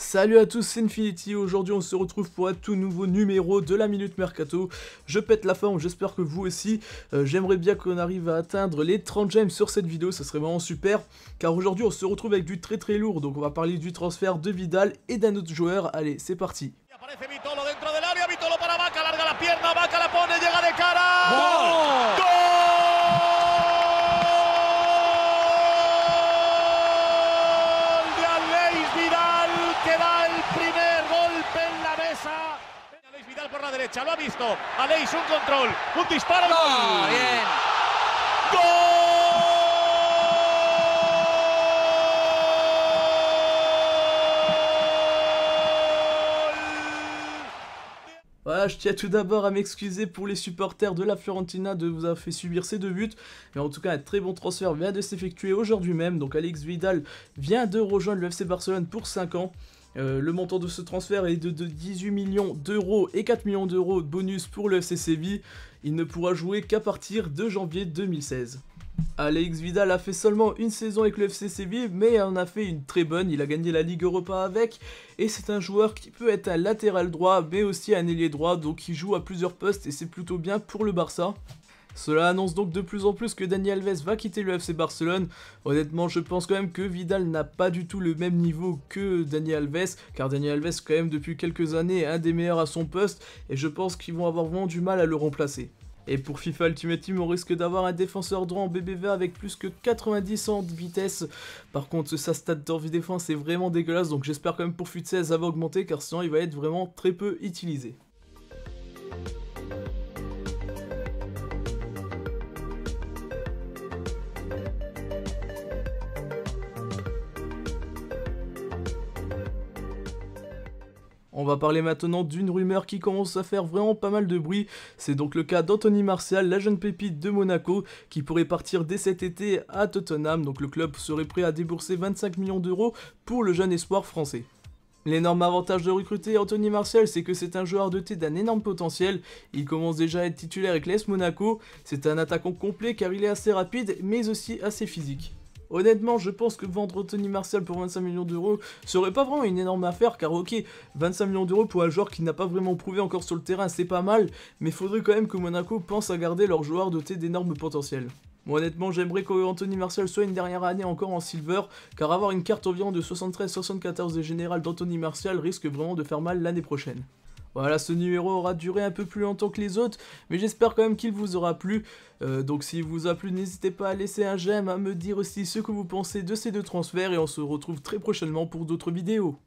Salut à tous, c'est Infinity, aujourd'hui on se retrouve pour un tout nouveau numéro de la Minute Mercato. Je pète la forme, j'espère que vous aussi. Euh, j'aimerais bien qu'on arrive à atteindre les 30 gemmes sur cette vidéo, ça serait vraiment super. Car aujourd'hui on se retrouve avec du très très lourd, donc on va parler du transfert de Vidal et d'un autre joueur. Allez, c'est parti. la un un Voilà, ah, je tiens tout d'abord à m'excuser pour les supporters de la Fiorentina de vous avoir fait subir ces deux buts. Mais en tout cas, un très bon transfert vient de s'effectuer aujourd'hui même. Donc Alex Vidal vient de rejoindre le FC Barcelone pour 5 ans. Euh, le montant de ce transfert est de, 18 millions d'euros et 4 millions d'euros de bonus pour le FC Séville. Il ne pourra jouer qu'à partir de janvier 2016. Alex Vidal a fait seulement une saison avec le FC Séville, mais en a fait une très bonne. Il a gagné la Ligue Europa avec, et c'est un joueur qui peut être un latéral droit, mais aussi un ailier droit, donc il joue à plusieurs postes et c'est plutôt bien pour le Barça. Cela annonce donc de plus en plus que Daniel Alves va quitter le FC Barcelone. Honnêtement, je pense quand même que Vidal n'a pas du tout le même niveau que Daniel Alves, car Daniel Alves, quand même, depuis quelques années, est un des meilleurs à son poste, et je pense qu'ils vont avoir vraiment du mal à le remplacer. Et pour FIFA Ultimate Team, on risque d'avoir un défenseur droit en BBV avec plus que 90 ans de vitesse. Par contre, sa stade d'envie défense est vraiment dégueulasse, donc j'espère quand même pour FUT16 ça va augmenter, car sinon il va être vraiment très peu utilisé. On va parler maintenant d'une rumeur qui commence à faire vraiment pas mal de bruit. C'est donc le cas d'Anthony Martial, la jeune pépite de Monaco, qui pourrait partir dès cet été à Tottenham. Donc le club serait prêt à débourser 25 millions d'euros pour le jeune espoir français. L'énorme avantage de recruter Anthony Martial, c'est que c'est un joueur doté d'un énorme potentiel. Il commence déjà à être titulaire avec l'AS Monaco. C'est un attaquant complet car il est assez rapide mais aussi assez physique. Honnêtement, je pense que vendre Anthony Martial pour 25 millions d'euros serait pas vraiment une énorme affaire, car ok, 25 millions d'euros pour un joueur qui n'a pas vraiment prouvé encore sur le terrain, c'est pas mal, mais faudrait quand même que Monaco pense à garder leurs joueurs dotés d'énormes potentiels. Bon, honnêtement, j'aimerais qu'Anthony Martial soit une dernière année encore en silver, car avoir une carte environ de 73-74 de général d'Anthony Martial risque vraiment de faire mal l'année prochaine. Voilà, ce numéro aura duré un peu plus longtemps que les autres, mais j'espère quand même qu'il vous aura plu. Euh, donc s'il vous a plu, n'hésitez pas à laisser un j'aime, à me dire aussi ce que vous pensez de ces deux transferts, et on se retrouve très prochainement pour d'autres vidéos.